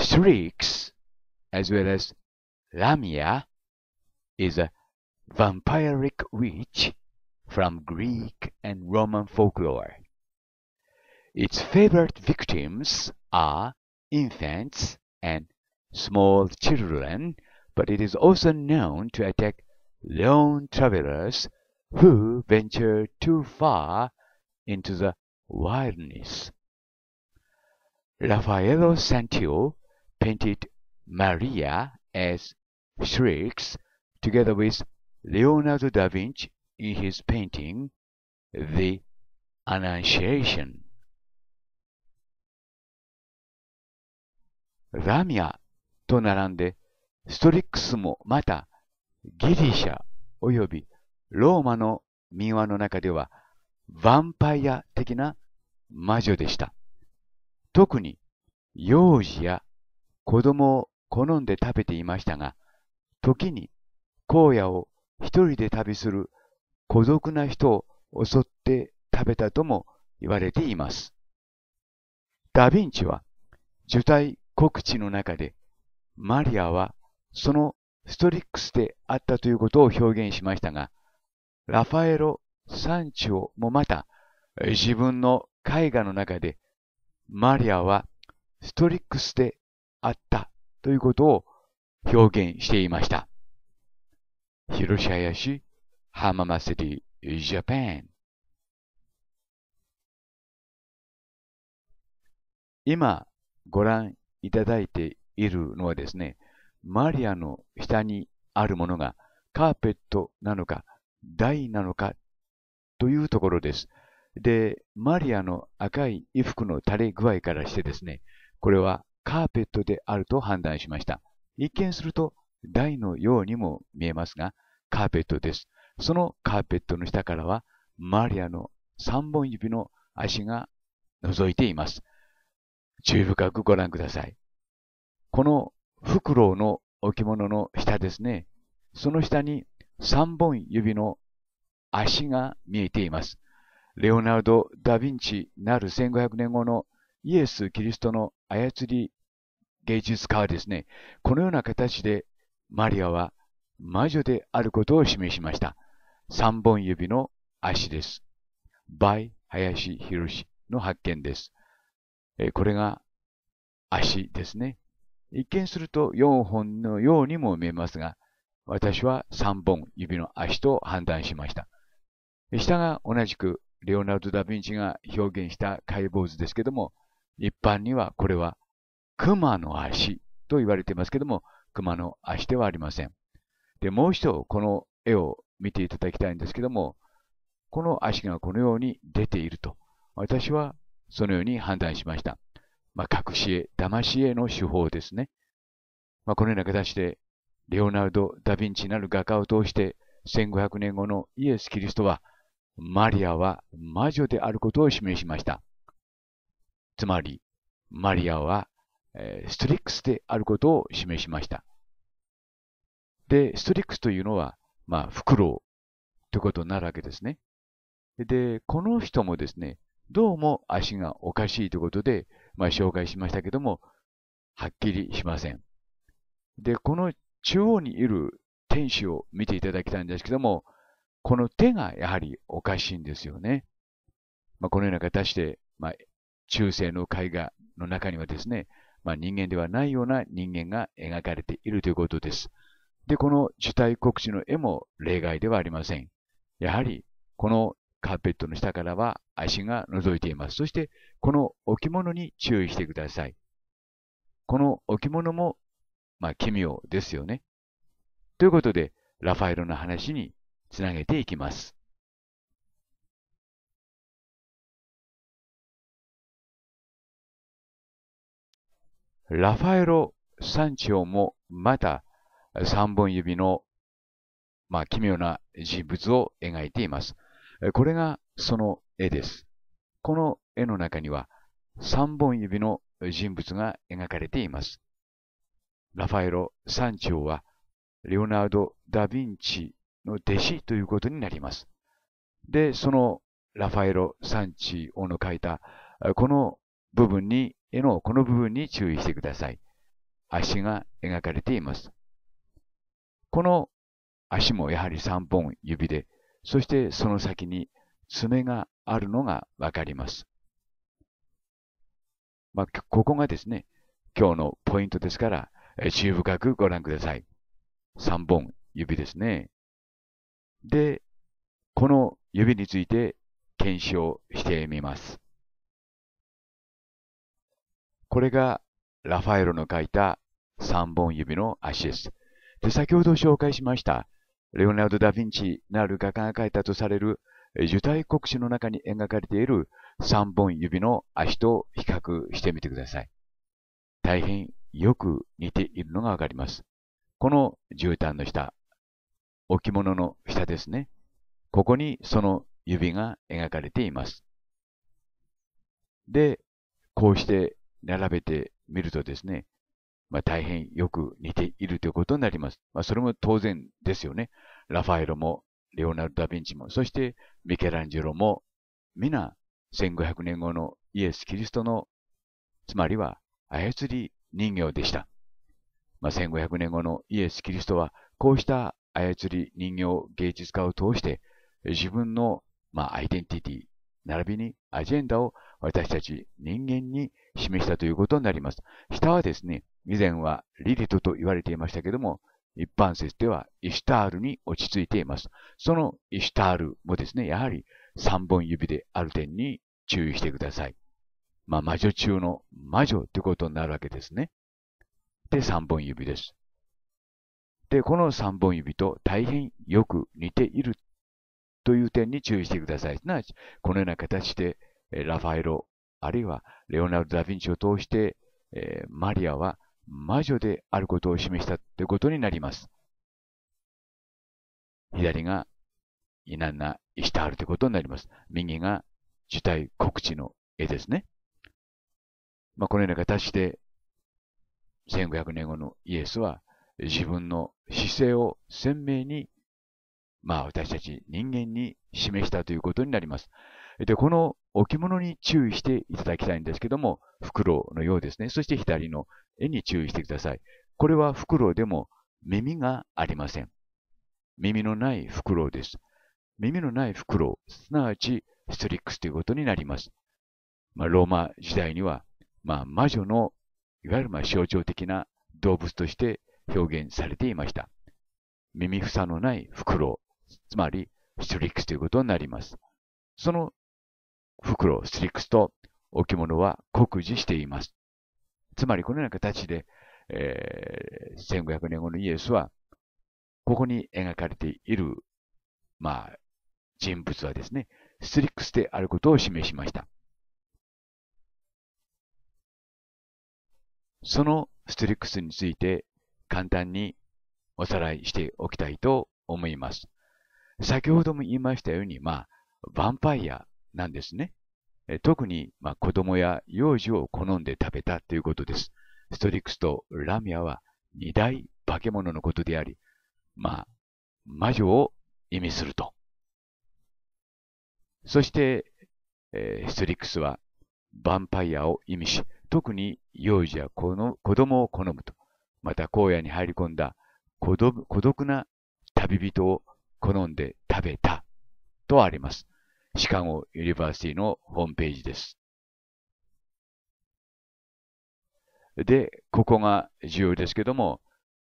Strix, as well as Lamia, is a vampiric witch from Greek and Roman folklore. Its favorite victims are infants and small children, but it is also known to attack lone travelers who venture too far into the wilderness. ラファエロ・サンティオ painted Maria as Shrieks together with Leonardo da Vinci in his painting The Annunciation. ラミアと並んで、ストリックスもまたギリシャ及びローマの民話の中ではヴァンパイア的な魔女でした。特に幼児や子供を好んで食べていましたが、時に荒野を一人で旅する孤独な人を襲って食べたとも言われています。ダヴィンチは受胎告知の中で、マリアはそのストリックスであったということを表現しましたが、ラファエロ・サンチオもまた自分の絵画の中でマリアはストリックスであったということを表現していました。広島市浜松リジャパン今ご覧いただいているのはですね、マリアの下にあるものがカーペットなのか台なのかというところです。で、マリアの赤い衣服の垂れ具合からしてですね、これはカーペットであると判断しました。一見すると台のようにも見えますが、カーペットです。そのカーペットの下からは、マリアの3本指の足が覗いています。注意深くご覧ください。このフクロウの置物の下ですね。その下に3本指の足が見えています。レオナルド・ダ・ヴィンチなる1500年後のイエス・キリストの操り芸術家はですね、このような形でマリアは魔女であることを示しました。三本指の足です。シ・ヒ林博の発見です。これが足ですね。一見すると4本のようにも見えますが、私は3本指の足と判断しました。下が同じくレオナルド・ダ・ヴィンチが表現した解剖図ですけども、一般にはこれは熊の足と言われていますけども、熊の足ではありません。で、もう一度この絵を見ていただきたいんですけども、この足がこのように出ていると、私はそのように判断しました。まあ、隠し絵、騙し絵の手法ですね。まあ、このような形で、レオナルド・ダ・ヴィンチなる画家を通して、1500年後のイエス・キリストは、マリアは魔女であることを示しました。つまり、マリアは、えー、ストリックスであることを示しました。で、ストリックスというのは、まあ、フクロウということになるわけですね。で、この人もですね、どうも足がおかしいということで、まあ、紹介しましたけども、はっきりしません。で、この中央にいる天使を見ていただきたいんですけども、この手がやはりおかしいんですよね。まあ、このような形で、まあ、中世の絵画の中にはですね、まあ、人間ではないような人間が描かれているということです。で、この受胎告知の絵も例外ではありません。やはり、このカーペットの下からは足が覗いています。そして、この置物に注意してください。この置物も、まあ、奇妙ですよね。ということで、ラファエロの話につなげていきます。ラファエロ・サンチオもまた3本指の、まあ、奇妙な人物を描いています。これがその絵です。この絵の中には3本指の人物が描かれています。ラファエロ・サンチオはレオナルド・ダ・ヴィンチの弟子ということになります。で、そのラファエロ・サンチオの書いた、この部分に、絵のこの部分に注意してください。足が描かれています。この足もやはり3本指で、そしてその先に爪があるのがわかります。まあ、ここがですね、今日のポイントですから、注意深くご覧ください。3本指ですね。で、この指について検証してみます。これがラファエロの書いた3本指の足です。で、先ほど紹介しました、レオナルド・ダ・ヴィンチなる画家が描いたとされる受胎国史の中に描かれている3本指の足と比較してみてください。大変よく似ているのがわかります。この絨毯の下、置物の下ですね。ここにその指が描かれています。で、こうして並べてみるとですね、まあ、大変よく似ているということになります。まあ、それも当然ですよね。ラファエロも、レオナルド・ダ・ヴィンチも、そしてミケランジェロも、皆1500年後のイエス・キリストの、つまりは操り人形でした。まあ、1500年後のイエス・キリストは、こうした操り、人形、芸術家を通して、自分の、まあ、アイデンティティ、並びにアジェンダを私たち人間に示したということになります。下はですね、以前はリリトと言われていましたけども、一般説ではイシュタールに落ち着いています。そのイシュタールもですね、やはり三本指である点に注意してください。まあ、魔女中の魔女ということになるわけですね。で、三本指です。で、この3本指と大変よく似ているという点に注意してください。すなわち、このような形で、ラファエロ、あるいはレオナルド・ダ・ヴィンチを通して、マリアは魔女であることを示したということになります。左がイナンナ・イシタールということになります。右が受胎告知の絵ですね。まあ、このような形で、1500年後のイエスは自分の姿勢を鮮明に、まあ私たち人間に示したということになります。で、この置物に注意していただきたいんですけども、袋のようですね。そして左の絵に注意してください。これは袋でも耳がありません。耳のない袋です。耳のない袋、すなわちストリックスということになります。まあ、ローマ時代には、まあ、魔女のいわゆるま象徴的な動物として表現されていました。耳房のない袋、つまりストリックスということになります。その袋、ストリックスと置物は酷似しています。つまりこのような形で、えー、1500年後のイエスは、ここに描かれている、まあ、人物はですね、ストリックスであることを示しました。そのストリックスについて簡単におさらいしておきたいと思います。先ほども言いましたように、まあ、ヴァンパイアなんですね。特に、まあ、子供や幼児を好んで食べたということです。ストリックスとラミアは二大化け物のことであり、まあ、魔女を意味すると。そして、えー、ストリックスはヴァンパイアを意味し、特に幼児やこの子供を好むと。また荒野に入り込んだ孤独な旅人を好んで食べたとあります。シカゴユニバーシティのホームページです。で、ここが重要ですけども、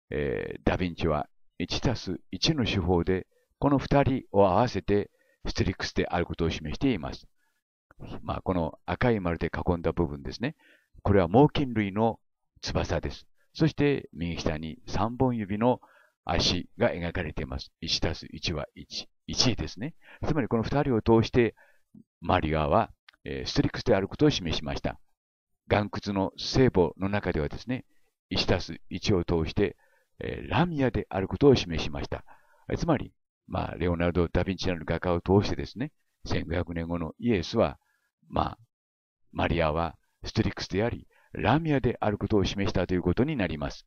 えー、ダヴィンチは1たす1の手法で、この2人を合わせてストリックスであることを示しています。まあ、この赤い丸で囲んだ部分ですね。これは猛禽類の翼です。そして右下に3本指の足が描かれています。1たす1は1。1ですね。つまりこの2人を通して、マリアは、ストリックスであることを示しました。岩窟の聖母の中ではですね、1たす1を通して、ラミアであることを示しました。つまり、まあ、レオナルド・ダ・ヴィンチなる画家を通してですね、1500年後のイエスは、まあ、マリアはストリックスであり、ラミアであることを示したということになります。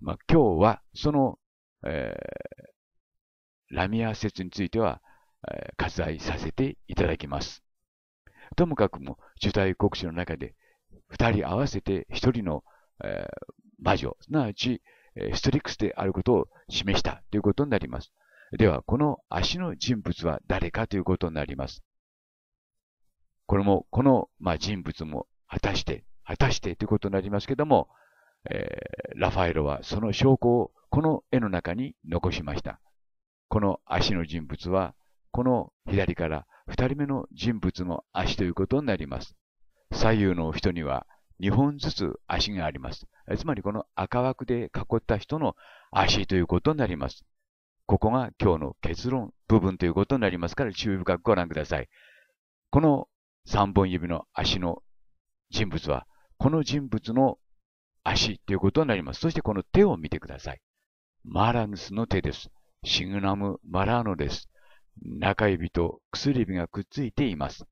まあ、今日はその、えー、ラミア説については、えー、割愛させていただきます。ともかくも、受胎国史の中で、二人合わせて一人の、えー、魔女、すなわち、えストリックスであることを示したということになります。では、この足の人物は誰かということになります。これも、この、まあ、人物も果たして果たしてということになりますけども、えー、ラファエロはその証拠をこの絵の中に残しました。この足の人物は、この左から2人目の人物の足ということになります。左右の人には2本ずつ足があります。つまりこの赤枠で囲った人の足ということになります。ここが今日の結論部分ということになりますから注意深くご覧ください。この3本指の足の人物はこの人物の足ということになります。そしてこの手を見てください。マラヌスの手です。シグナム・マラーノです。中指と薬指がくっついています。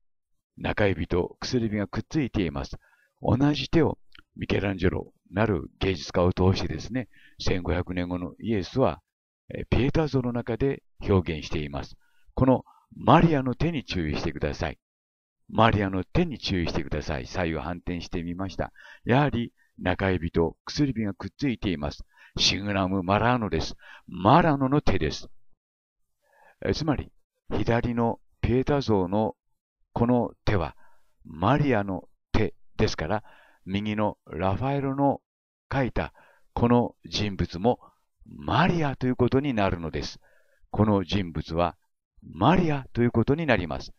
中指と薬指がくっついています。同じ手をミケランジェロなる芸術家を通してですね、1500年後のイエスはピエタ像の中で表現しています。このマリアの手に注意してください。マリアの手に注意してください。左右反転してみました。やはり、中指と薬指がくっついています。シグラム・マラーノです。マラノの手です。つまり、左のピエタ像のこの手は、マリアの手ですから、右のラファエロの描いたこの人物もマリアということになるのです。この人物はマリアということになります。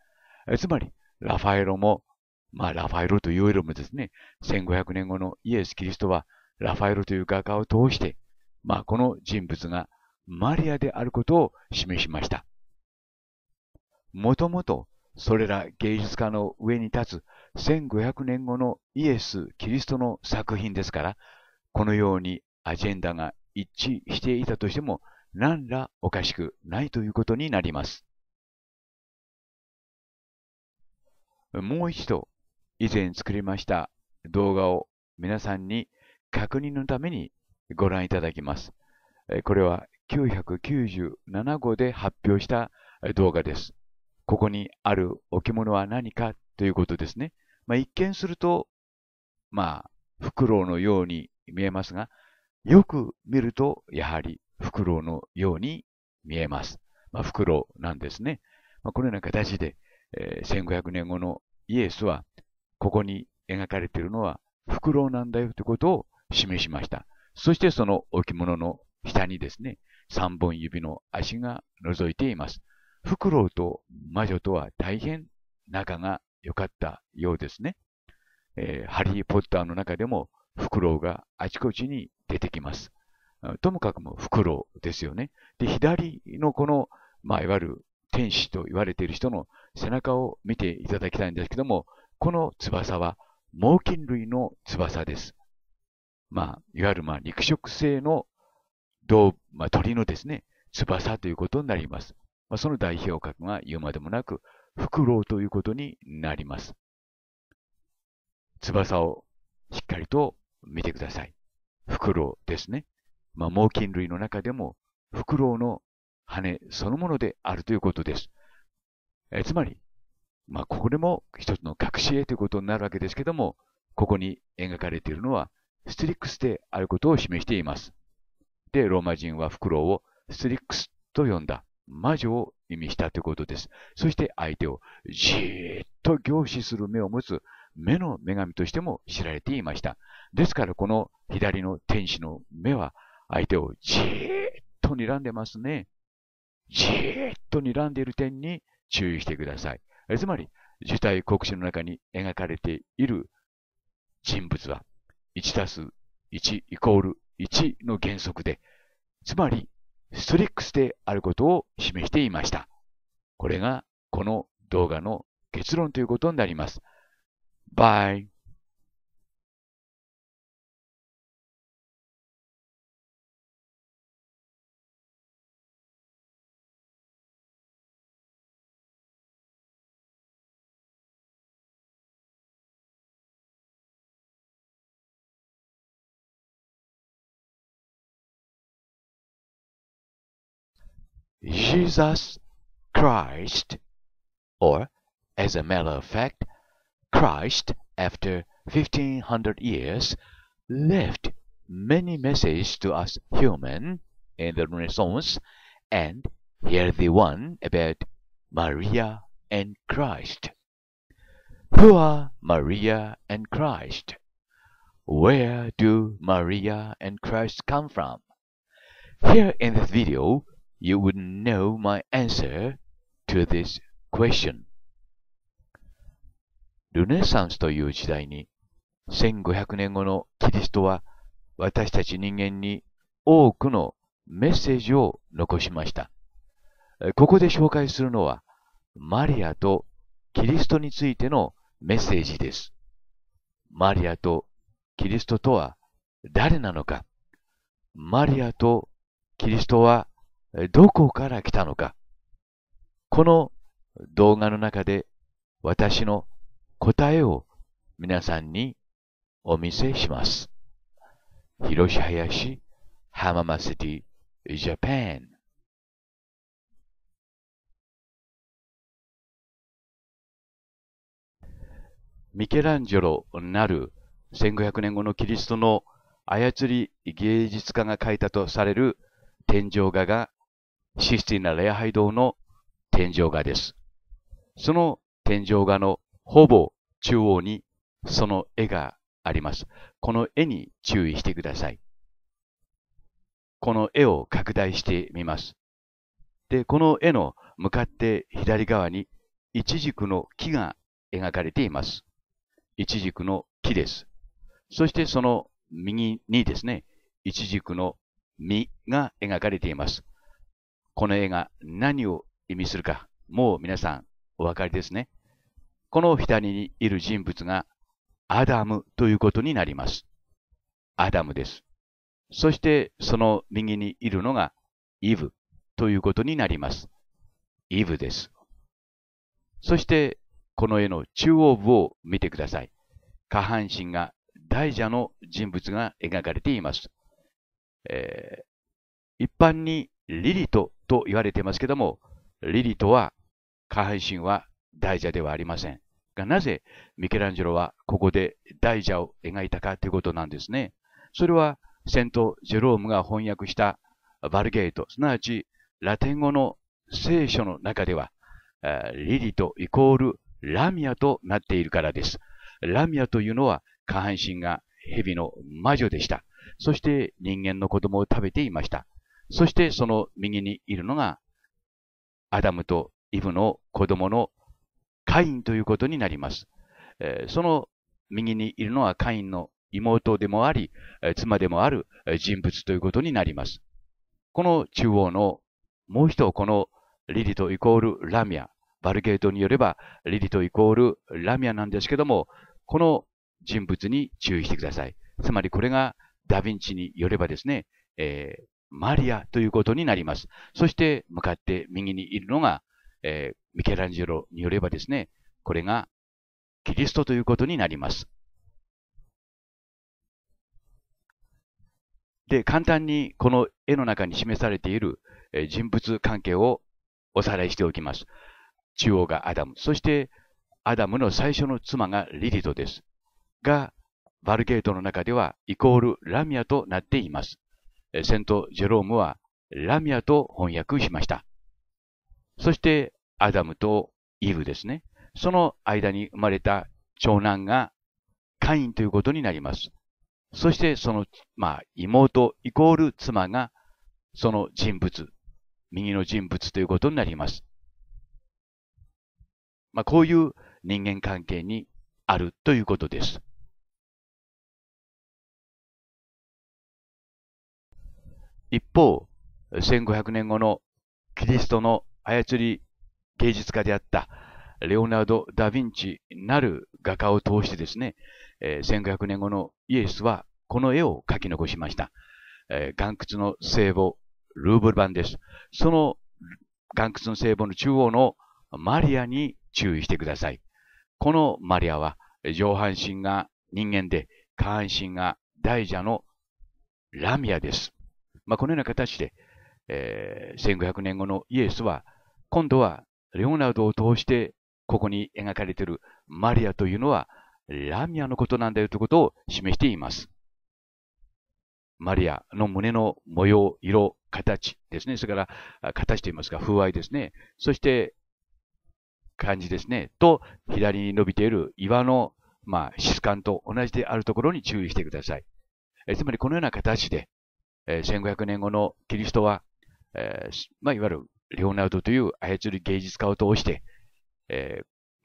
つまり、ラファエロも、まあ、ラファエロというよりもですね、1500年後のイエス・キリストは、ラファエロという画家を通して、まあ、この人物がマリアであることを示しました。もともと、それら芸術家の上に立つ1500年後のイエス・キリストの作品ですから、このようにアジェンダが一致していたとしても、何らおかしくないということになります。もう一度以前作りました動画を皆さんに確認のためにご覧いただきます。これは997号で発表した動画です。ここにある置物は何かということですね。まあ、一見すると、まあ、フクロウのように見えますが、よく見ると、やはりフクロウのように見えます。まあ、フクロウなんですね。まあ、このような形で、1500年後のイエスは、ここに描かれているのは、フクロウなんだよということを示しました。そしてその置物の下にですね、3本指の足が覗いています。フクロウと魔女とは大変仲が良かったようですね。えー、ハリー・ポッターの中でもフクロウがあちこちに出てきます。ともかくもフクロウですよね。で、左のこの、まあ、いわゆる天使と言われている人の背中を見ていただきたいんですけども、この翼は猛禽類の翼です。まあ、いわゆるまあ肉食性の動まあ、鳥のですね、翼ということになります。まあ、その代表格が言うまでもなく、フクロウということになります。翼をしっかりと見てください。フクロウですね。まあ、猛禽類の中でも、フクロウの羽そのものであるということです。えつまり、まあ、これも一つの隠し絵ということになるわけですけども、ここに描かれているのは、ステリックスであることを示しています。で、ローマ人はフクロウをステリックスと呼んだ魔女を意味したということです。そして相手をじーっと凝視する目を持つ目の女神としても知られていました。ですからこの左の天使の目は相手をじーっと睨んでますね。じーっと睨んでいる点に注意してください。つまり、受体告知の中に描かれている人物は、1たす1イコール1の原則で、つまり、ストリックスであることを示していました。これが、この動画の結論ということになります。バイ。Jesus Christ, or, as a matter of fact, Christ, after 1500 years, left many messages to us human in the Renaissance, and here the one about Maria and Christ. Who are Maria and Christ? Where do Maria and Christ come from? Here in this video, you would know my answer to this question. ルネサンスという時代に1500年後のキリストは私たち人間に多くのメッセージを残しました。ここで紹介するのはマリアとキリストについてのメッセージです。マリアとキリストとは誰なのかマリアとキリストはどこから来たのか。この動画の中で私の答えを皆さんにお見せします。広し林浜松ジャパンミケランジェロなる1500年後のキリストの操り芸術家が描いたとされる天井画がシスティナ礼拝堂の天井画です。その天井画のほぼ中央にその絵があります。この絵に注意してください。この絵を拡大してみます。で、この絵の向かって左側にイチジクの木が描かれています。イチジクの木です。そしてその右にですね、イチジクの実が描かれています。この絵が何を意味するか、もう皆さんお分かりですね。この左にいる人物がアダムということになります。アダムです。そしてその右にいるのがイブということになります。イブです。そしてこの絵の中央部を見てください。下半身が大蛇の人物が描かれています。えー、一般にリリとと言われてますけども、リリとは、下半身は大蛇ではありません。が、なぜミケランジェロはここで大蛇を描いたかということなんですね。それは、セント・ジェロームが翻訳したバルゲート、すなわちラテン語の聖書の中では、リリとイコールラミアとなっているからです。ラミアというのは下半身が蛇の魔女でした。そして人間の子供を食べていました。そしてその右にいるのが、アダムとイブの子供のカインということになります。えー、その右にいるのはカインの妹でもあり、妻でもある人物ということになります。この中央のもう一つ、このリリトイコールラミア、バルゲートによればリリトイコールラミアなんですけども、この人物に注意してください。つまりこれがダヴィンチによればですね、えー、マリアということになります。そして向かって右にいるのが、えー、ミケランジェロによればですね、これがキリストということになります。で、簡単にこの絵の中に示されている人物関係をおさらいしておきます。中央がアダム、そしてアダムの最初の妻がリリトです。が、バルゲートの中ではイコールラミアとなっています。セント・ジェロームはラミアと翻訳しました。そしてアダムとイブですね。その間に生まれた長男がカインということになります。そしてその、まあ、妹イコール妻がその人物、右の人物ということになります。まあ、こういう人間関係にあるということです。一方、1500年後のキリストの操り芸術家であったレオナルド・ダ・ヴィンチなる画家を通してですね、え1500年後のイエスはこの絵を描き残しました。え岩窟の聖母、ルーブル版です。その岩窟の聖母の中央のマリアに注意してください。このマリアは上半身が人間で、下半身が大蛇のラミアです。まあ、このような形で、えー、1500年後のイエスは、今度はレオナルドを通して、ここに描かれているマリアというのは、ラミアのことなんだよということを示しています。マリアの胸の模様、色、形ですね。それから、形といいますか、風合いですね。そして、感じですね。と、左に伸びている岩の、まあ、質感と同じであるところに注意してください。えつまり、このような形で、1500年後のキリストは、まあ、いわゆるレオナルドという操り芸術家を通して、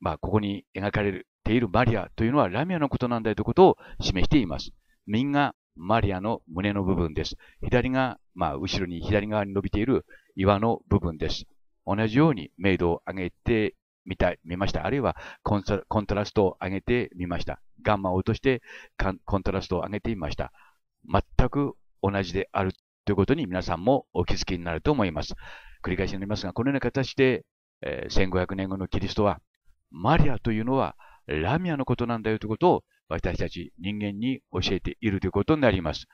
まあ、ここに描かれているマリアというのはラミアのことなんだということを示しています。右がマリアの胸の部分です。左が、まあ、後ろに左側に伸びている岩の部分です。同じようにメイドを上げてみた、見ました。あるいはコンコントラストを上げてみました。ガンマを落としてコントラストを上げてみました。全く同じであるということに皆さんもお気づきになると思います。繰り返しになりますが、このような形で、えー、1500年後のキリストは、マリアというのはラミアのことなんだよということを私たち人間に教えているということになります。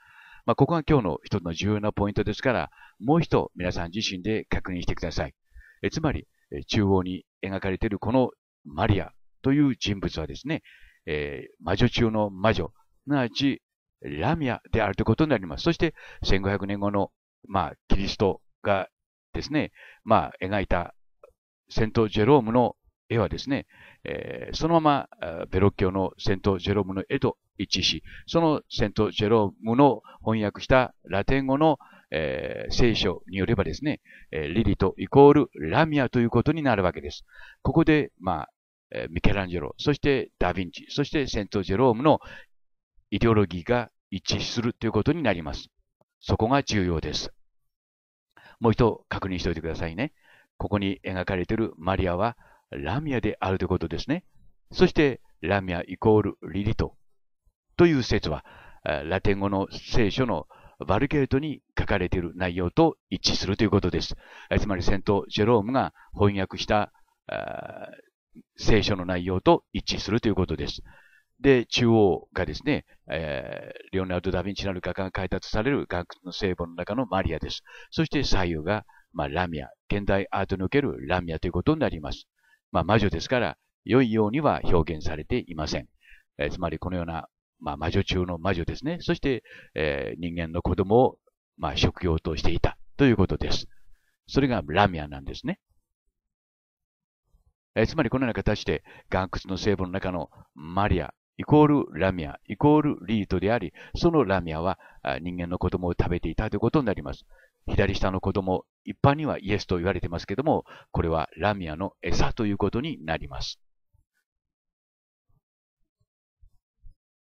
まあ、ここが今日の一つの重要なポイントですから、もう一度皆さん自身で確認してください。えつまり、え中央に描かれているこのマリアという人物はですね、えー、魔女中の魔女、すなわちラミアであるということになります。そして、1500年後の、まあ、キリストがですね、まあ、描いたセント・ジェロームの絵はですね、えー、そのままベロッキョのセント・ジェロームの絵と一致し、そのセント・ジェロームの翻訳したラテン語の、えー、聖書によればですね、えー、リリとイコールラミアということになるわけです。ここで、まあ、ミケランジェロ、そしてダヴィンチ、そしてセント・ジェロームのイデオロギーが一致するということになります。そこが重要です。もう一度確認しておいてくださいね。ここに描かれているマリアはラミアであるということですね。そしてラミアイコールリリトという説はラテン語の聖書のバルケートに書かれている内容と一致するということです。つまりセント・ジェロームが翻訳した聖書の内容と一致するということです。で、中央がですね、えー、レオナルド・ダ・ヴィンチなる画家が開発される岩窟の聖母の中のマリアです。そして左右が、まあ、ラミア。現代アートにおけるラミアということになります。まあ、魔女ですから、良いようには表現されていません。えー、つまりこのような、まあ、魔女中の魔女ですね。そして、えー、人間の子供を、まあ、職業としていたということです。それがラミアなんですね。えー、つまりこのような形で、岩窟の聖母の中のマリアイコールラミア、イコールリートであり、そのラミアは人間の子供を食べていたということになります。左下の子供、一般にはイエスと言われてますけども、これはラミアの餌ということになります。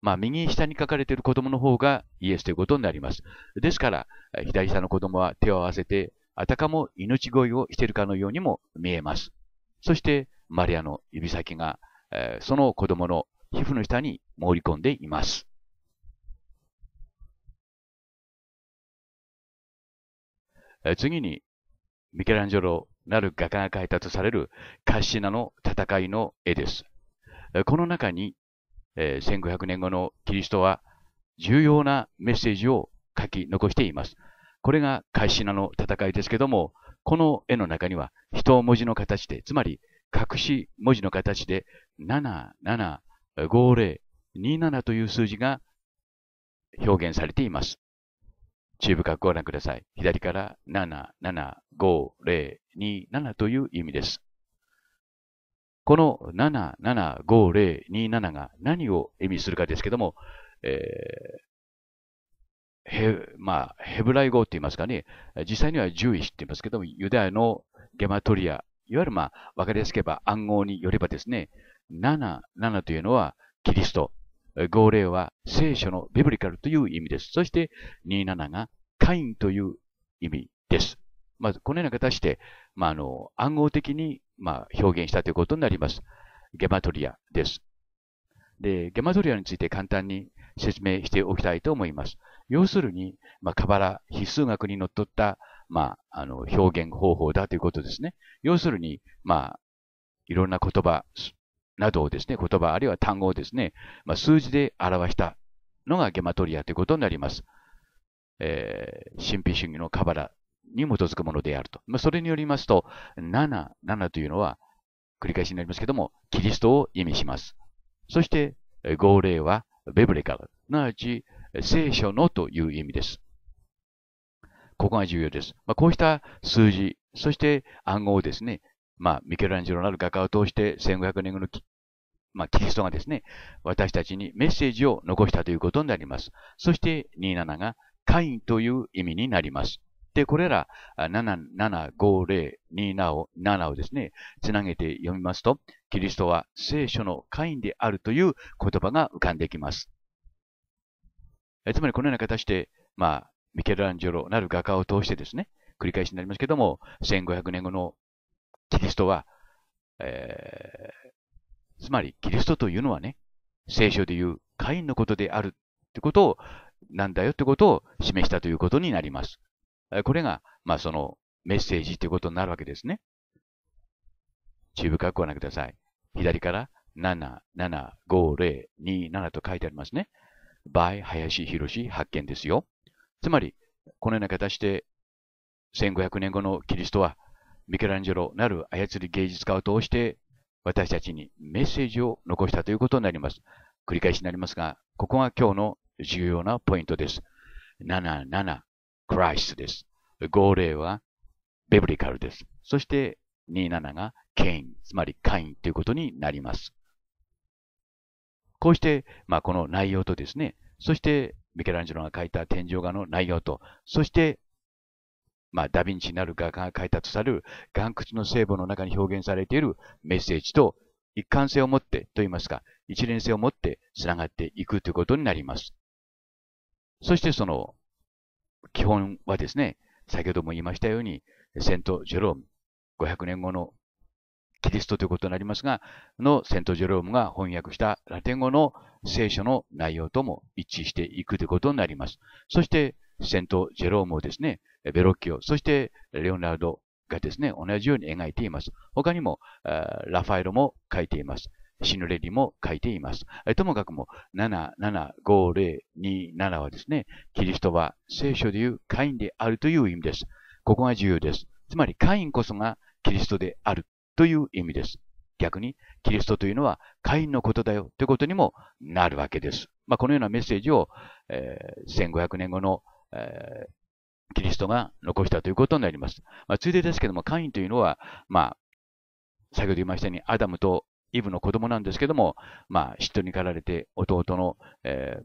まあ、右下に書かれている子供の方がイエスということになります。ですから、左下の子供は手を合わせて、あたかも命乞いをしているかのようにも見えます。そして、マリアの指先が、えその子供の皮膚の下に潜り込んでいます。次に、ミケランジェロなる画家が描いたとされるカッシナの戦いの絵です。この中に、1500年後のキリストは重要なメッセージを書き残しています。これがカッシナの戦いですけども、この絵の中には人文字の形で、つまり隠し文字の形で、7、7、5027という数字が表現されています。注意深くご覧ください。左から775027という意味です。この775027が何を意味するかですけども、えー、へまあ、ヘブライ語って言いますかね、実際には獣医師って言いますけども、ユダヤのゲマトリア、いわゆるまあ、わかりやすければ暗号によればですね、7、7というのはキリスト。号令は聖書のビブリカルという意味です。そして27がカインという意味です。まず、このような形で、まあ、あの、暗号的に、まあ、表現したということになります。ゲマトリアです。で、ゲマトリアについて簡単に説明しておきたいと思います。要するに、まあ、カバラ、非数学にのっとった、まあ、あの、表現方法だということですね。要するに、まあ、いろんな言葉、などをですね、言葉あるいは単語をですね、まあ、数字で表したのがゲマトリアということになります。えー、神秘主義のカバラに基づくものであると。まあ、それによりますと、7、7というのは、繰り返しになりますけども、キリストを意味します。そして、号令はベブレカル、すなわち聖書のという意味です。ここが重要です。まあ、こうした数字、そして暗号をですね、まあ、ミケランジェロなる画家を通して1500年後のまあ、キリストがですね、私たちにメッセージを残したということになります。そして27がカインという意味になります。で、これら775027を7をですね、つなげて読みますと、キリストは聖書のカインであるという言葉が浮かんできます。えつまりこのような形で、まあ、ミケランジェロなる画家を通してですね、繰り返しになりますけども、1500年後のキリストは、えー、つまりキリストというのはね、聖書でいうカインのことであるってことを、なんだよってことを示したということになります。これが、まあそのメッセージということになるわけですね。注意深くご覧ください。左から775027と書いてありますね。by 林博発見ですよ。つまり、このような形で1500年後のキリストはミケランジェロなる操り芸術家を通して私たちにメッセージを残したということになります。繰り返しになりますが、ここが今日の重要なポイントです。77、クライスです。50はベブリカルです。そして27がケイン、つまりカインということになります。こうして、まあ、この内容とですね、そしてミケランジェロが書いた天井画の内容と、そしてまあ、ダヴィンチなる画家が開拓される岩窟の聖母の中に表現されているメッセージと一貫性を持ってといいますか、一連性を持ってつながっていくということになります。そしてその基本はですね、先ほども言いましたように、セント・ジェローム、500年後のキリストということになりますが、のセント・ジェロームが翻訳したラテン語の聖書の内容とも一致していくということになります。そして、セント・ジェロームをですね、ベロッキオ、そしてレオナルドがですね、同じように描いています。他にも、ラファエロも描いています。シヌレリも書いています。ともかくも、775027はですね、キリストは聖書でいうカインであるという意味です。ここが重要です。つまり、カインこそがキリストであるという意味です。逆に、キリストというのはカインのことだよということにもなるわけです。まあ、このようなメッセージを、えー、1500年後のえー、キリストが残したということになります。まあ、ついでですけども、カインというのは、まあ、先ほど言いましたように、アダムとイブの子供なんですけども、まあ、嫉妬に駆られて弟の、えー、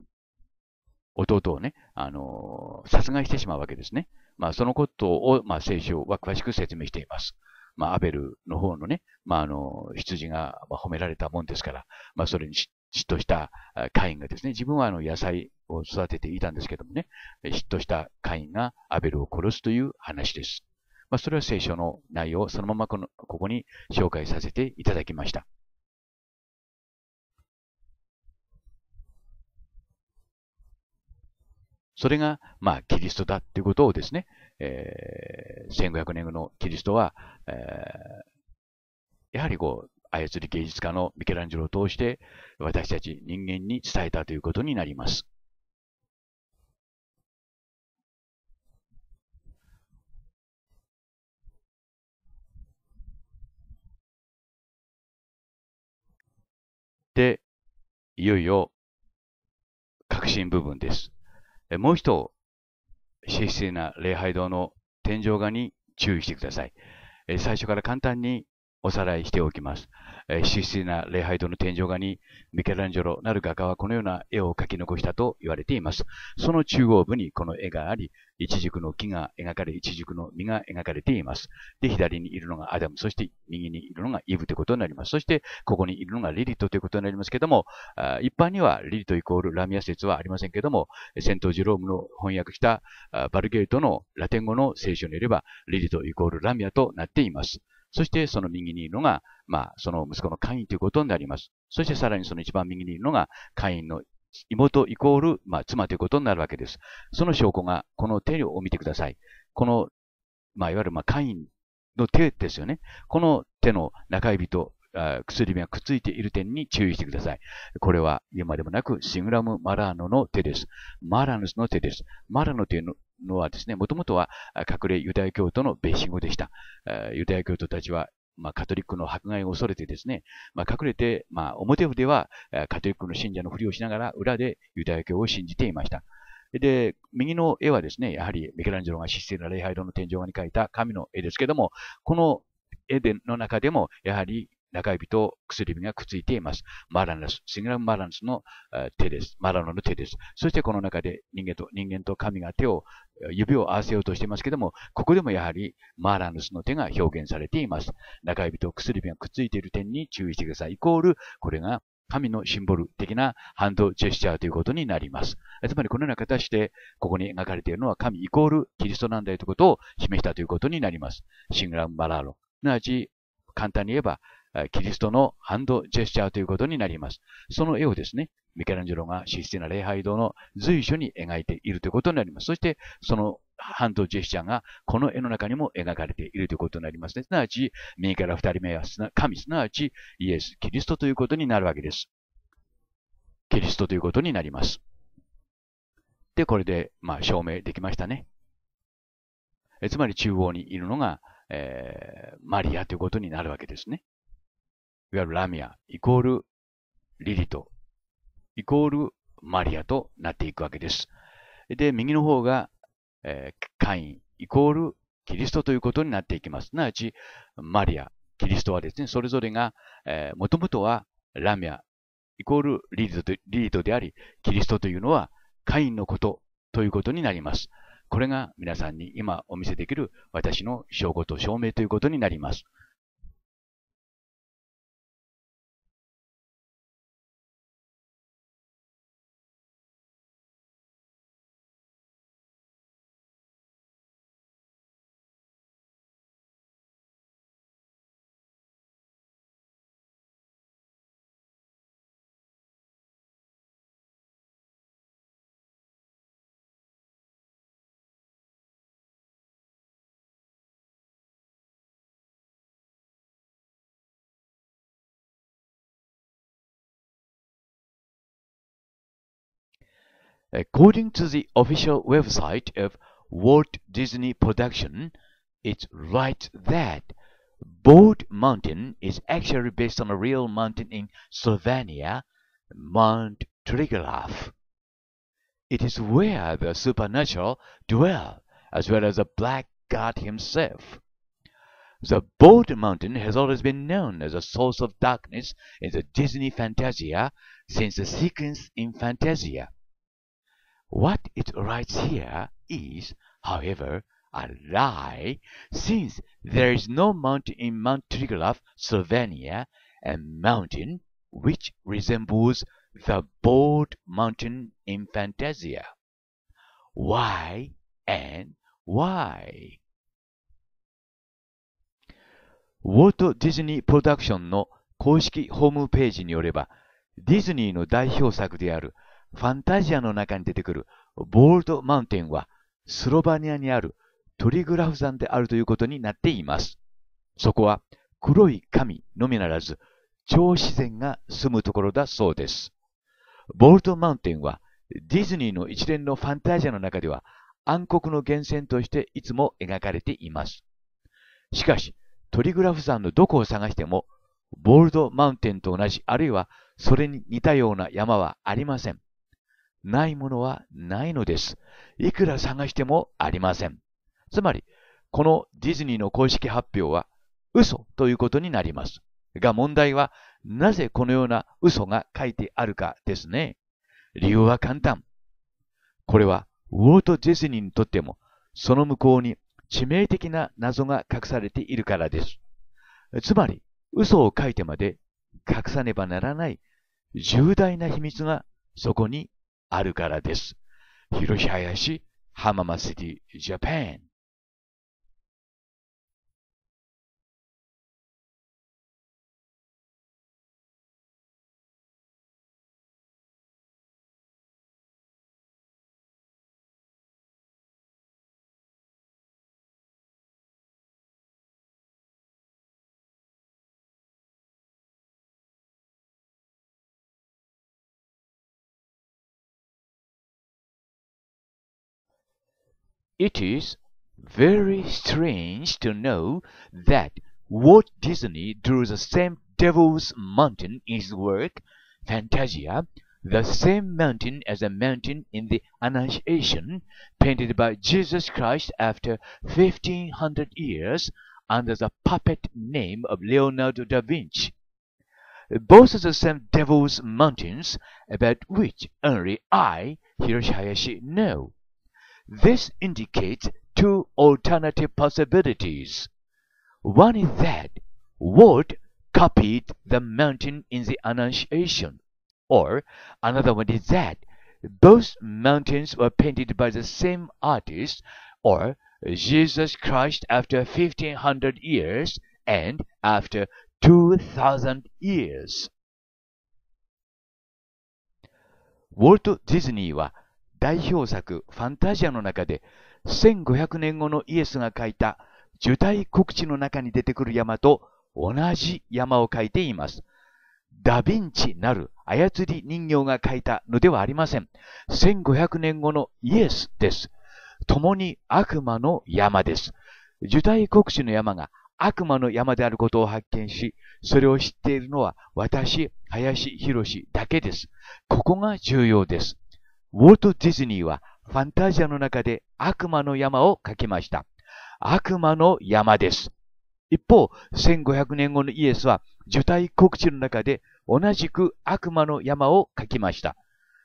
弟をね、あのー、殺害してしまうわけですね。まあ、そのことを、まあ、聖書は詳しく説明しています。まあ、アベルの方のね、まあ、あの、羊が褒められたもんですから、まあ、それに嫉嫉妬したカインがですね、自分はあの野菜を育てていたんですけどもね、嫉妬したカインがアベルを殺すという話です。まあ、それは聖書の内容をそのままこのここに紹介させていただきました。それが、まあ、キリストだということをですね、えー、1500年後のキリストは、えー、やはりこう、操り芸術家のミケランジェロを通して私たち人間に伝えたということになります。で、いよいよ核心部分です。もう一つ、神聖な礼拝堂の天井画に注意してください。最初から簡単におさらいしておきます。えー、神聖な礼拝堂の天井画に、ミケランジェロなる画家はこのような絵を描き残したと言われています。その中央部にこの絵があり、一軸の木が描かれ、一軸の実が描かれています。で、左にいるのがアダム、そして右にいるのがイブということになります。そして、ここにいるのがリリトということになりますけども、あ一般にはリリトイコールラミア説はありませんけども、セント・ジロームの翻訳したバルゲートのラテン語の聖書によれば、リリトイコールラミアとなっています。そしてその右にいるのが、まあ、その息子のカインということになります。そしてさらにその一番右にいるのが、カインの妹イコール、まあ、妻ということになるわけです。その証拠が、この手を見てください。この、まあ、いわゆる、まあ、カインの手ですよね。この手の中指と薬指がくっついている点に注意してください。これは今でもなくシグラム・マラーノの手です。マラノスの手です。マラノというののはですね、もともとは隠れユダヤ教徒のベーシングでした。ユダヤ教徒たちはまあ、カトリックの迫害を恐れてですね、まあ、隠れて、まあ、表ではカトリックの信者のふりをしながら、裏でユダヤ教を信じていました。で、右の絵はですね、やはりミケランジェロが失勢な礼拝堂の天井画に描いた神の絵ですけども、この絵での中でも、やはり中指と薬指がくっついています。マラナス、シグラムマラナスの手です。マラノの手です。そしてこの中で人間と、人間と神が手を、指を合わせようとしていますけども、ここでもやはりマラヌスの手が表現されています。中指と薬指がくっついている点に注意してください。イコール、これが神のシンボル的なハンドジェスチャーということになります。つまりこのような形で、ここに描かれているのは神イコールキリストなんだよということを示したということになります。シングラム・マラロなわち、簡単に言えば、キリストのハンドジェスチャーということになります。その絵をですね、ミケランジェロがシスティナ礼拝堂の随所に描いているということになります。そして、そのハンドジェスチャーがこの絵の中にも描かれているということになりますね。すなわち、右から二人目は神、すなわちイエス、キリストということになるわけです。キリストということになります。で、これで、まあ、証明できましたね。えつまり中央にいるのが、えー、マリアということになるわけですね。いわゆるラミア、イコールリリト、イコールマリアとなっていくわけです。で、右の方が、えー、カイン、イコールキリストということになっていきます。すなわち、マリア、キリストはですね、それぞれが、もともとはラミア、イコールリリトリリトであり、キリストというのはカインのことということになります。これが皆さんに今お見せできる私の証拠と証明ということになります。According to the official website of Walt Disney Production, it writes that Bald Mountain is actually based on a real mountain in Slovenia, Mount Triglav. It is where the supernatural dwell, as well as the black god himself. The Bald Mountain has always been known as a source of darkness in the Disney Fantasia since the sequence in Fantasia. What it writes here is, however, a lie, since there is no mountain in Mount Triglav, Slovenia, a mountain which resembles the bald mountain in Fantasia. Why and why? ウォルト・ディズニー・プロダクションの公式ホームページによれば、ディズニーの代表作である「ファンタジアの中に出てくるボールドマウンテンはスロバニアにあるトリグラフ山であるということになっています。そこは黒い神のみならず超自然が住むところだそうです。ボールドマウンテンはディズニーの一連のファンタジアの中では暗黒の源泉としていつも描かれています。しかし、トリグラフ山のどこを探しても、ボールドマウンテンと同じ、あるいはそれに似たような山はありません。ないものはないのです。いくら探してもありません。つまり、このディズニーの公式発表は嘘ということになります。が問題は、なぜこのような嘘が書いてあるかですね。理由は簡単。これはウォルト・ディズニーにとっても、その向こうに致命的な謎が隠されているからです。つまり、嘘を書いてまで隠さねばならない重大な秘密がそこにあるからです。広林浜松シティジャパン It is very strange to know that Walt Disney drew the same Devil's Mountain in his work Fantasia, the same mountain as a mountain in the Annunciation painted by Jesus Christ after 1500 years under the puppet name of Leonardo da Vinci. Both are the same Devil's Mountains about which only I, Hiroshi Hayashi, know. This indicates two alternative possibilities. One is that wood copied the mountain in the Annunciation, or another one is that both mountains were painted by the same artist, or Jesus Christ after 1500 years and after 2000 years. ウォルト・ディズニーは代表作ファンタジアの中で1500年後のイエスが描いた受胎告知の中に出てくる山と同じ山を描いています。ダヴィンチなる操り人形が描いたのではありません。1500年後のイエスです。共に悪魔の山です。受胎告知の山が悪魔の山であることを発見し、それを知っているのは私、林博だけです。ここが重要です。ウォルト・ディズニーはファンタジアの中で悪魔の山を描きました。悪魔の山です。一方、1500年後のイエスは受胎告知の中で同じく悪魔の山を描きました。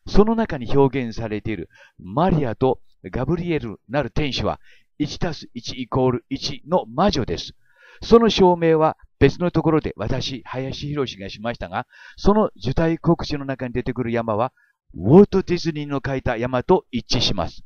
その中に表現されているマリアとガブリエルなる天使は1たす1イコール1の魔女です。その証明は別のところで私、林博士がしましたが、その受胎告知の中に出てくる山はウォルト・ディズニーの書いた山と一致します。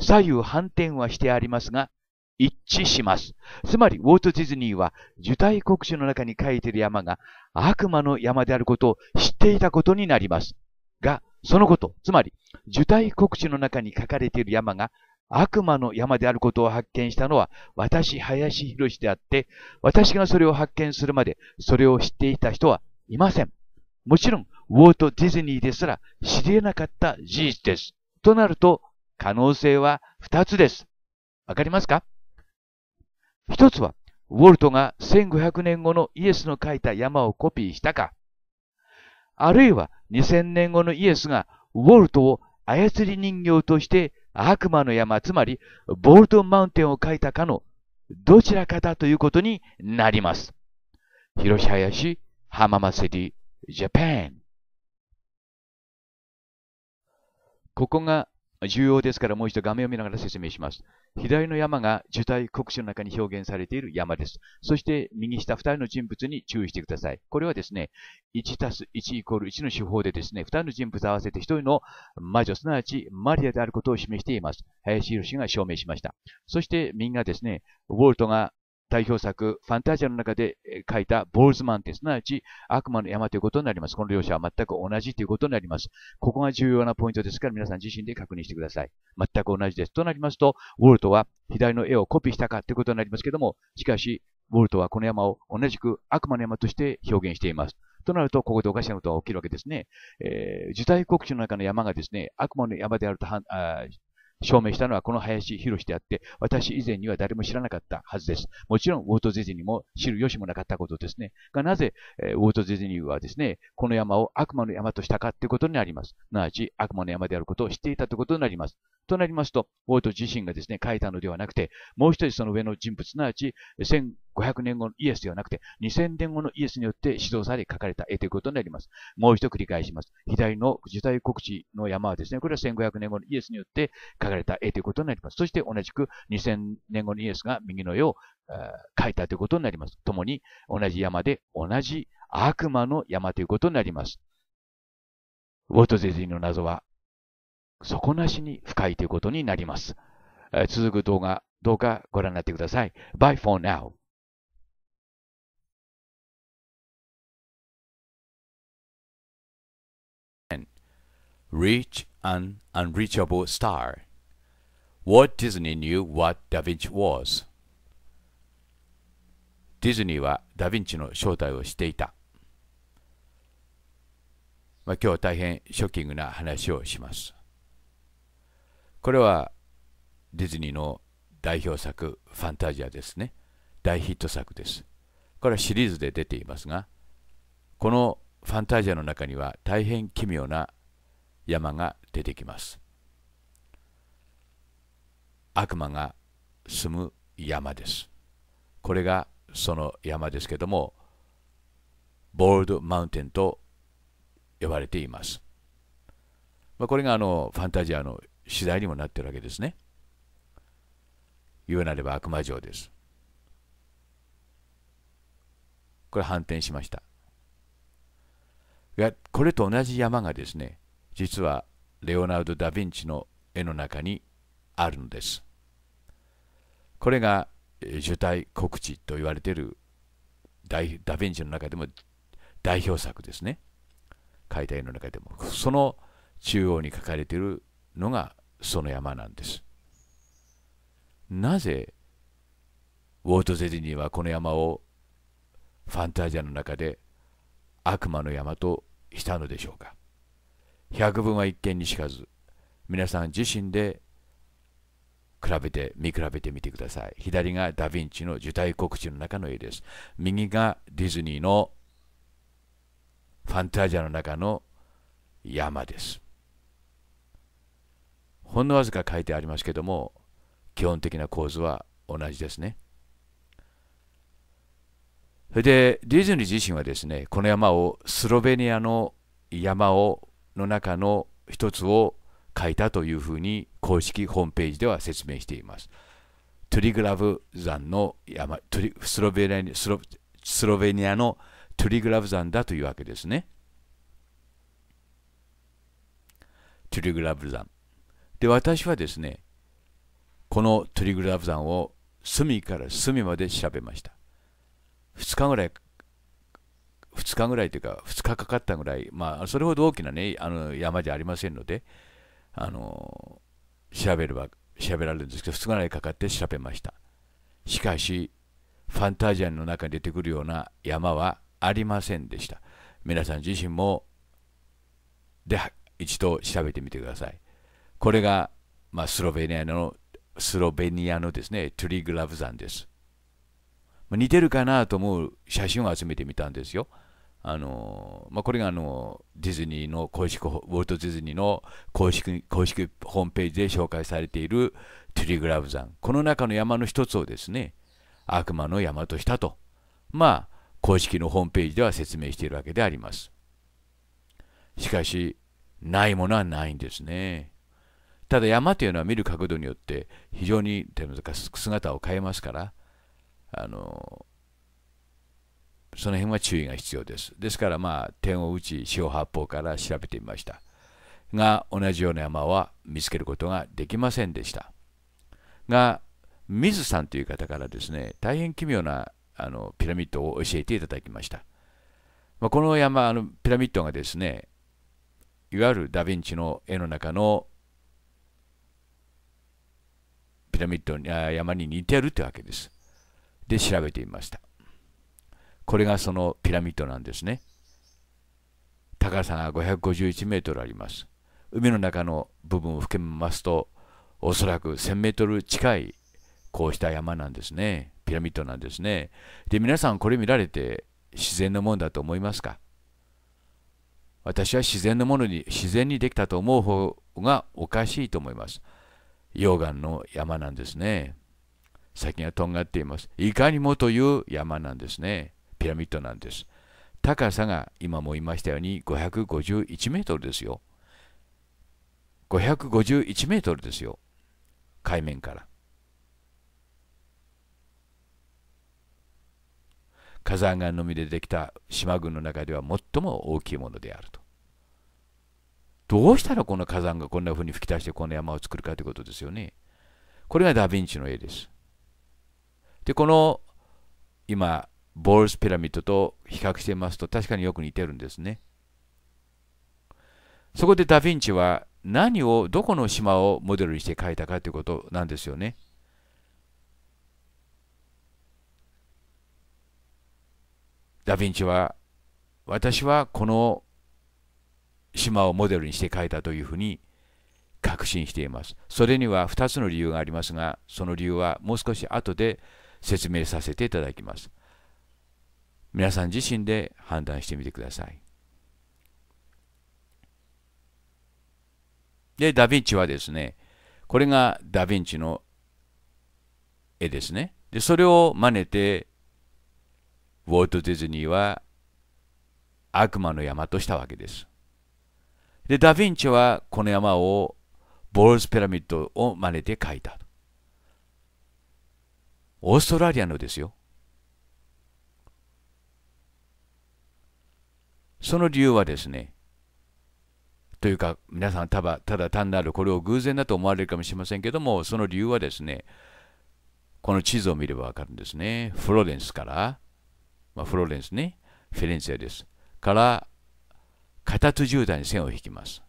左右反転はしてありますが、一致します。つまり、ウォルト・ディズニーは、受胎国知の中に書いている山が悪魔の山であることを知っていたことになります。が、そのこと、つまり、受胎国知の中に書かれている山が悪魔の山であることを発見したのは私、林博士であって、私がそれを発見するまでそれを知っていた人はいません。もちろん、ウォート・ディズニーですら知り得なかった事実です。となると、可能性は2つです。わかりますか ?1 つは、ウォルトが1500年後のイエスの書いた山をコピーしたか、あるいは2000年後のイエスがウォルトを操り人形として悪魔の山、つまりボルトマウンテンを書いたかのどちらかだということになります。広し林浜松セディ、ジャパン。ここが重要ですからもう一度画面を見ながら説明します。左の山が受胎国書の中に表現されている山です。そして右下2人の人物に注意してください。これはですね、1たす1イコール1の手法でですね、2人の人物合わせて1人の魔女、すなわちマリアであることを示しています。林博が証明しました。そして右がですね、ウォルトが代表作、ファンタジアの中で書いたボールズマンって、すなわち悪魔の山ということになります。この両者は全く同じということになります。ここが重要なポイントですから皆さん自身で確認してください。全く同じです。となりますと、ウォルトは左の絵をコピーしたかということになりますけども、しかし、ウォルトはこの山を同じく悪魔の山として表現しています。となると、ここでおかしなことが起きるわけですね。えー、受胎告知の中の山がですね、悪魔の山であるとあ証明したのはこの林博士であって、私以前には誰も知らなかったはずです。もちろん、ウォート・ディズニーも知る由もなかったことですね。が、なぜ、えー、ウォート・ディズニーはですね、この山を悪魔の山としたかということになります。すなわち、悪魔の山であることを知っていたということになります。となりますと、ウォート自身がですね、書いたのではなくて、もう一人その上の人物、すなわち、500年後のイエスではなくて、2000年後のイエスによって指導され書かれた絵ということになります。もう一度繰り返します。左の受胎告知の山はですね、これは1500年後のイエスによって書かれた絵ということになります。そして同じく2000年後のイエスが右の絵を書いたということになります。共に同じ山で同じ悪魔の山ということになります。ウォルト・ゼリーの謎は底なしに深いということになります。続く動画、どうかご覧になってください。Bye for now. reach an unreachable star. Walt Disney knew what Da Vinci was. ディズニーはダ・ヴィンチの正体を知っていた。まあ、今日は大変ショッキングな話をします。これはディズニーの代表作、ファンタジアですね。大ヒット作です。これはシリーズで出ていますが、このファンタジアの中には大変奇妙な山が出てきます。悪魔が住む山です。これがその山ですけども、ボールドマウンテンと呼ばれています。まあ、これがあのファンタジアの次第にもなってるわけですね。言うなれば悪魔城です。これ反転しました。これと同じ山がですね実はレオナルド・ダ・ヴィンチの絵の中にあるのです。これが受胎告知と言われているダ・ヴィンチの中でも代表作ですね。解体の中でも。その中央に書かれているのがその山なんです。なぜウォート・ゼリニーはこの山をファンタジアの中で悪魔の山としたのでしょうか百聞は一見にしかず皆さん自身で比べて見比べてみてください左がダ・ヴィンチの受胎告知の中の絵です右がディズニーのファンタジアの中の山ですほんのわずか書いてありますけども基本的な構図は同じですねそれでディズニー自身はですねこの山をスロベニアの山をの中の一つを書いたというふうに公式ホームページでは説明しています。トリグラブ山の山スロベニアスロスロベニアのトリグラブ山だというわけですね。トリグラブ山。で、私はですね、このトリグラブ山を隅から隅まで調べました。2日ぐらい2日ぐらいというか、2日かかったぐらい、まあ、それほど大きな、ね、あの山じゃありませんので、あの調べれば、調べられるんですけど、2日ぐらいかかって調べました。しかし、ファンタジアの中に出てくるような山はありませんでした。皆さん自身も、で、一度調べてみてください。これが、まあ、スロベニアの、スロベニアのですね、トゥリグラブ山です。似てるかなと思う写真を集めてみたんですよ。あのまあ、これがあのディズニーの公式ウォルト・ディズニーの公式公式ホームページで紹介されているトゥリグラブ山この中の山の一つをですね悪魔の山としたとまあ公式のホームページでは説明しているわけでありますしかしないものはないんですねただ山というのは見る角度によって非常に姿を変えますからあのその辺は注意が必要です。ですから、まあ、点を打ち、四方八方から調べてみました。が、同じような山は見つけることができませんでした。が、水さんという方からですね、大変奇妙なあのピラミッドを教えていただきました。まあ、この山、あのピラミッドがですね、いわゆるダ・ヴィンチの絵の中のピラミッドに山に似てるってわけです。で、調べてみました。これがそのピラミッドなんですね。高さが551メートルあります。海の中の部分を含めますと、おそらく1000メートル近いこうした山なんですね。ピラミッドなんですね。で、皆さんこれ見られて自然のもんだと思いますか私は自然のものに、自然にできたと思う方がおかしいと思います。溶岩の山なんですね。先がとんがっています。いかにもという山なんですね。ピラミッドなんです。高さが今も言いましたように551メートルですよ。551メートルですよ。海面から。火山岩のみでできた島群の中では最も大きいものであると。どうしたらこの火山がこんな風に噴き出してこの山を作るかということですよね。これがダ・ヴィンチの絵です。で、この今ボールスピラミッドと比較していますと確かによく似てるんですね。そこでダ・ヴィンチは何をどこの島をモデルにして描いたかということなんですよね。ダ・ヴィンチは私はこの島をモデルにして描いたというふうに確信しています。それには2つの理由がありますが、その理由はもう少し後で説明させていただきます。皆さん自身で判断してみてください。で、ダ・ヴィンチはですね、これがダ・ヴィンチの絵ですね。で、それを真似て、ウォルト・ディズニーは悪魔の山としたわけです。で、ダ・ヴィンチはこの山をボールズ・ピラミッドを真似て描いた。オーストラリアのですよ。その理由はですね、というか皆さんただただ単なるこれを偶然だと思われるかもしれませんけどもその理由はですねこの地図を見ればわかるんですねフロレンスから、まあ、フロレンスねフィレンツェですからカタトゥジューダに線を引きます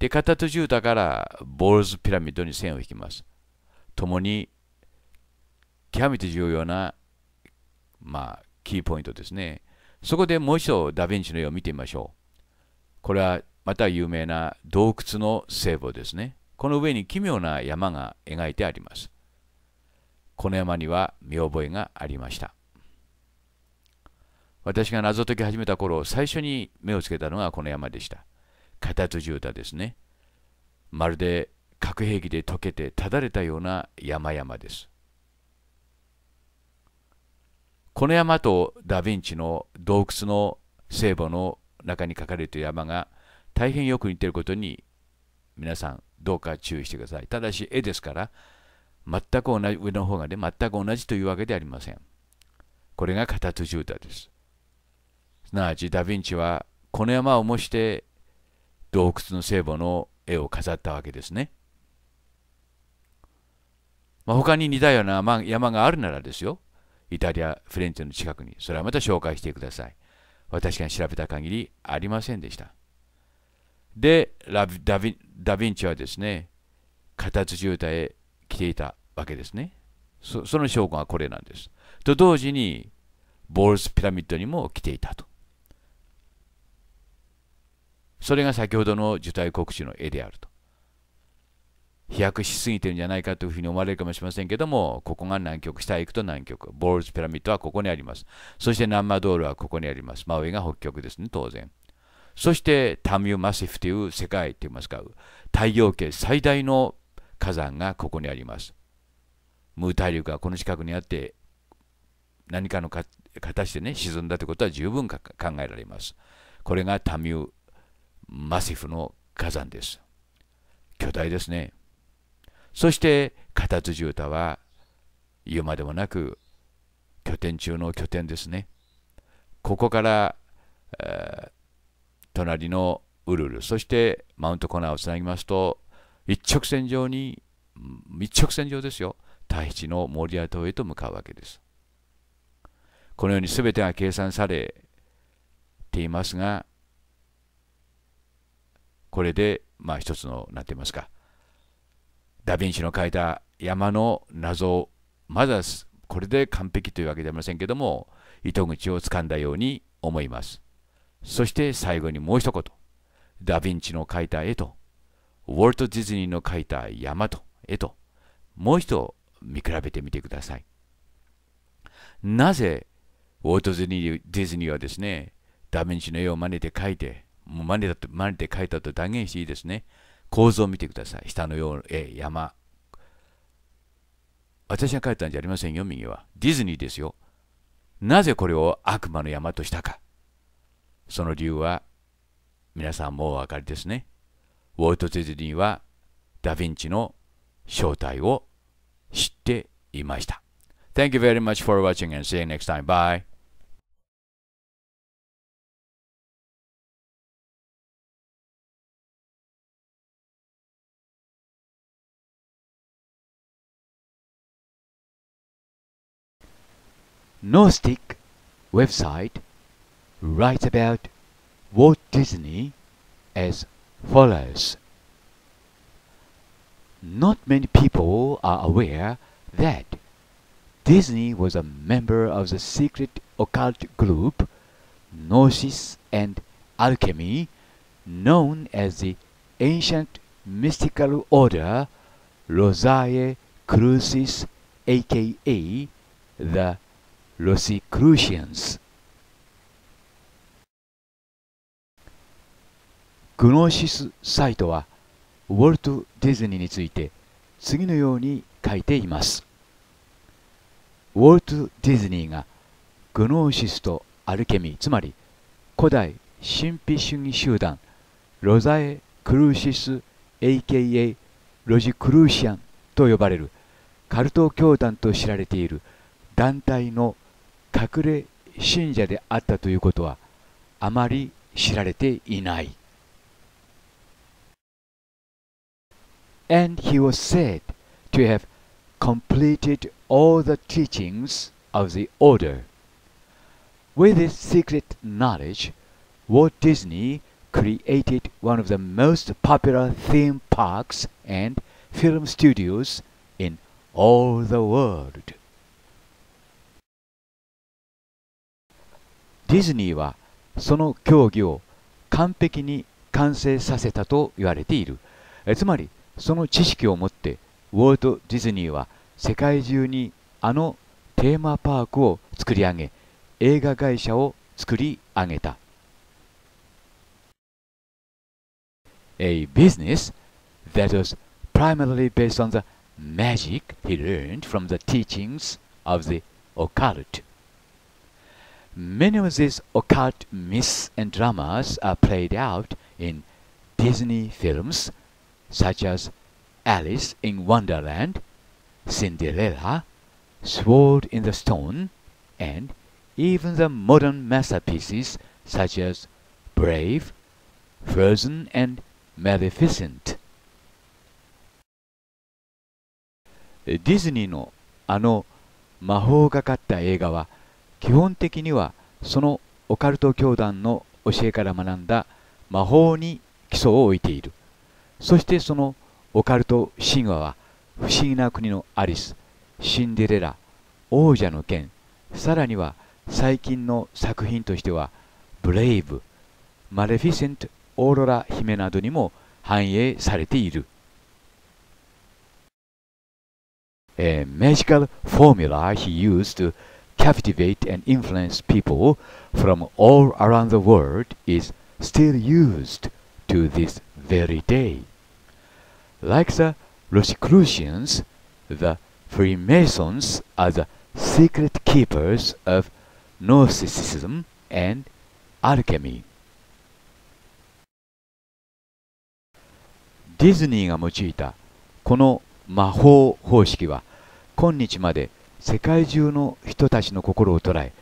でカタトゥジューダからボールズピラミッドに線を引きますともに極めて重要な、まあ、キーポイントですねそこでもう一度ダ・ヴィンチの絵を見てみましょう。これはまた有名な洞窟の聖母ですね。この上に奇妙な山が描いてあります。この山には見覚えがありました。私が謎解き始めた頃、最初に目をつけたのがこの山でした。カタツジューですね。まるで核兵器で溶けてただれたような山々です。この山とダ・ヴィンチの洞窟の聖母の中に書かれている山が大変よく似ていることに皆さんどうか注意してください。ただし絵ですから全く同じ上の方がね全く同じというわけではありません。これがカタツジュータです。すなわちダ・ヴィンチはこの山を模して洞窟の聖母の絵を飾ったわけですね。まあ、他に似たような山があるならですよ。イタリア、フレンツェの近くに、それはまた紹介してください。私が調べた限りありませんでした。で、ダヴィンチはですね、ジュータへ来ていたわけですね。そその証拠がこれなんです。と同時に、ボールスピラミッドにも来ていたと。それが先ほどの受胎告知の絵であると。飛躍しすぎてるんじゃないかというふうに思われるかもしれませんけども、ここが南極、下へ行くと南極、ボールズピラミッドはここにあります。そしてナンマドールはここにあります。真上が北極ですね、当然。そしてタミューマシフという世界といいますか、太陽系最大の火山がここにあります。ムー大陸がこの近くにあって、何かのか形でね、沈んだということは十分考えられます。これがタミューマシフの火山です。巨大ですね。そして片辻歌は言うまでもなく拠点中の拠点ですね。ここから、えー、隣のウルルそしてマウントコナーをつなぎますと一直線上に一直線上ですよ太一のモリア島へと向かうわけです。このように全てが計算されていますがこれでまあ一つの何て言いますかダ・ヴィンチの書いた山の謎まだこれで完璧というわけではありませんけども糸口をつかんだように思いますそして最後にもう一言ダ・ヴィンチの描いた絵とウォルト・ディズニーの描いた山と絵ともう一度見比べてみてくださいなぜウォルト・ディズニーはですねダ・ヴィンチの絵を真似て描いてもう真似だと真似て描いたと断言していいですね構図を見てください。下のよう、え山。私が書いたんじゃありませんよ、右は。ディズニーですよ。なぜこれを悪魔の山としたか。その理由は、皆さんもお分かりですね。ウォルト・ディズニーは、ダ・ヴィンチの正体を知っていました。Thank you very much for watching and see you next time. Bye. Gnostic website writes about Walt Disney as follows Not many people are aware that Disney was a member of the secret occult group Gnosis and Alchemy, known as the ancient mystical order Rosae Crucis, aka the ロ o クルーシアンス。グノーシスサイトはウォルト・ディズニーについて次のように書いていますウォルト・ディズニーがグノーシスとアルケミーつまり古代神秘主義集団ロザエ・クルーシス AKA ロジ・クルーシアンと呼ばれるカルト教団と知られている団体の隠れ信者であったということはあまり知られていない。And he was said to have completed all the teachings of the order. With this secret knowledge, Walt Disney created one of the most popular theme parks and film studios in all the world. ディズニーはその競技を完璧に完成させたと言われているえつまりその知識を持ってウォルト・ディズニーは世界中にあのテーマパークを作り上げ映画会社を作り上げた A business that was primarily based on the magic he learned from the teachings of the occult Many of these occult myths and dramas are played out in Disney films such as Alice in Wonderland, Cinderella, Sword in the Stone, and even the modern masterpieces such as Brave, Frozen, and Maleficent. ディズニーのあの魔法がかった映画は基本的にはそのオカルト教団の教えから学んだ魔法に基礎を置いているそしてそのオカルト神話は不思議な国のアリスシンデレラ王者の剣さらには最近の作品としてはブレイブマレフィセントオーロラ姫などにも反映されている、A、magical formula he used captivate and influence people from all around the world is still used to this very day. Like the Rosicrucians, the Freemasons are the secret keepers of Gnosticism and alchemy. ディズニーが用いたこの魔法方式は今日まで世界中の人たちの心を捉え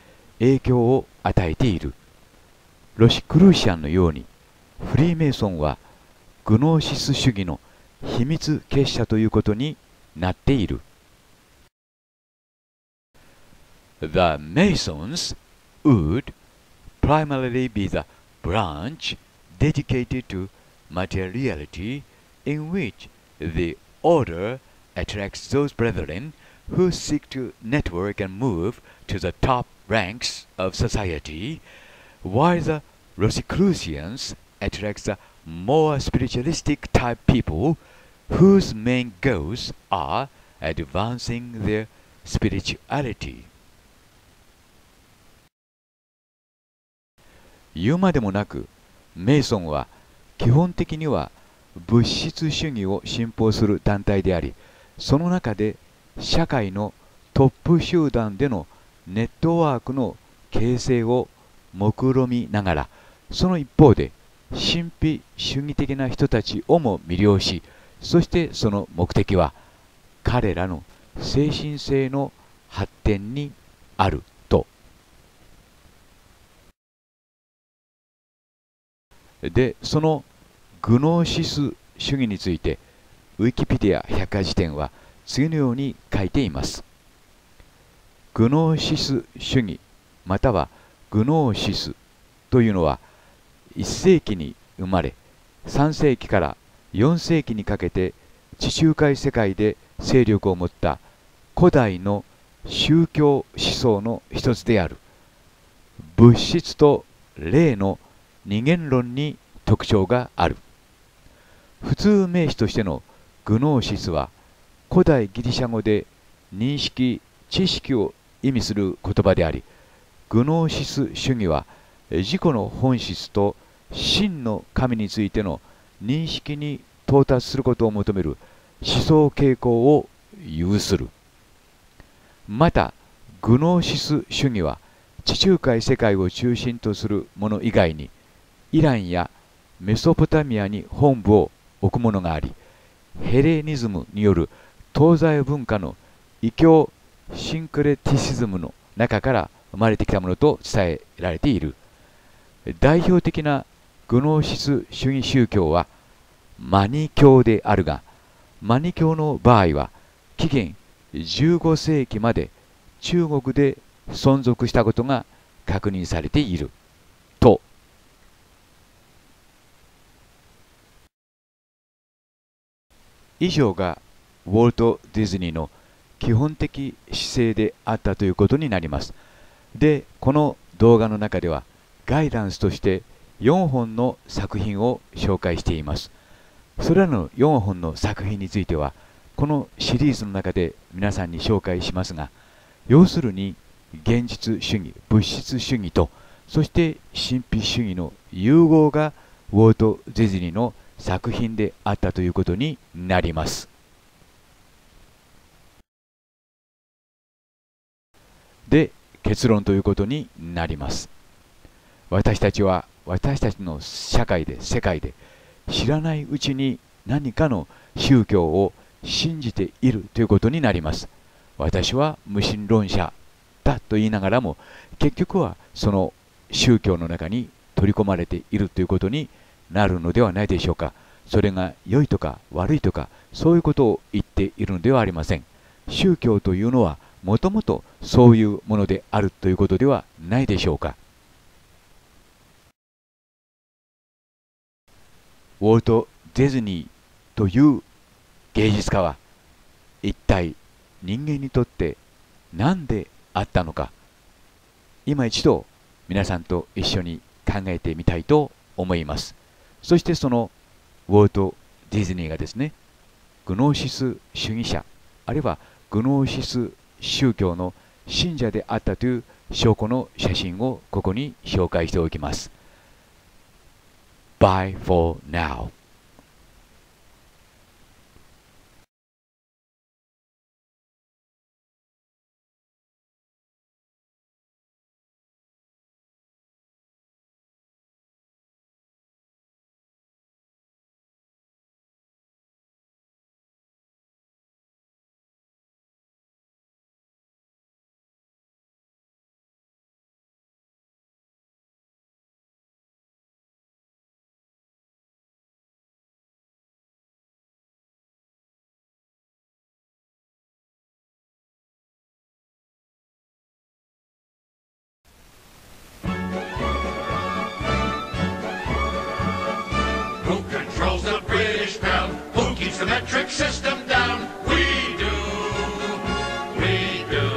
影響を与えているロシ・クルーシアンのようにフリーメイソンはグノーシス主義の秘密結社ということになっている The Masons would primarily be the branch dedicated to materiality in which the order attracts those brethren who seek to network and move to the top ranks of society, while the Rosicrucians attracts the more spiritualistic type people whose main goals are advancing their spirituality. 言うまでもなく、メイソンは基本的には物質主義を信奉する団体であり、その中で社会のトップ集団でのネットワークの形成を目論みながらその一方で神秘主義的な人たちをも魅了しそしてその目的は彼らの精神性の発展にあるとでそのグノーシス主義についてウィキペディア百科事典は「次のように書いています。グノーシス主義またはグノーシスというのは1世紀に生まれ3世紀から4世紀にかけて地中海世界で勢力を持った古代の宗教思想の一つである物質と霊の二元論に特徴がある普通名詞としてのグノーシスは古代ギリシャ語で認識知識を意味する言葉でありグノーシス主義は自己の本質と真の神についての認識に到達することを求める思想傾向を有するまたグノーシス主義は地中海世界を中心とするもの以外にイランやメソポタミアに本部を置くものがありヘレニズムによる東西文化の異教シンクレティシズムの中から生まれてきたものと伝えられている代表的なグノーシス主義宗教はマニ教であるがマニ教の場合は紀元15世紀まで中国で存続したことが確認されていると以上がウォルト・ディズニーの基本的姿勢であったということになります。で、この動画の中ではガイダンスとして4本の作品を紹介しています。それらの4本の作品についてはこのシリーズの中で皆さんに紹介しますが要するに現実主義物質主義とそして神秘主義の融合がウォルト・ディズニーの作品であったということになります。結論ということになります私たちは私たちの社会で世界で知らないうちに何かの宗教を信じているということになります私は無神論者だと言いながらも結局はその宗教の中に取り込まれているということになるのではないでしょうかそれが良いとか悪いとかそういうことを言っているのではありません宗教というのはもともとそういうものであるということではないでしょうかウォルト・ディズニーという芸術家は一体人間にとって何であったのか今一度皆さんと一緒に考えてみたいと思いますそしてそのウォルト・ディズニーがですねグノーシス主義者あるいはグノーシス宗教の信者であったという証拠の写真をここに紹介しておきます。Bye for now. system down. We do. We do.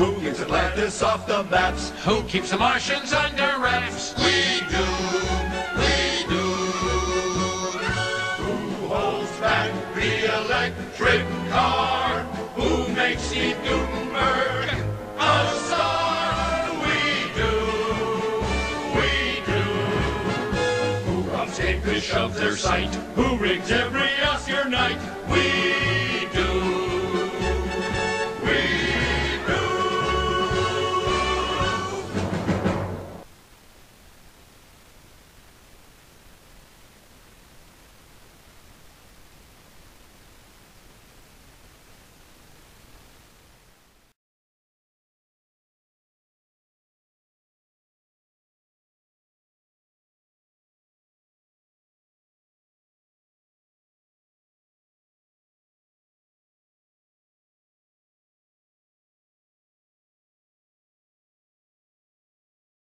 Who gets Atlantis off the maps? Who keeps the Martians under wraps? We do. We do. Who holds back the electric car? Who makes Steve Gutenberg? of their sight, who rigs every Oscar night. We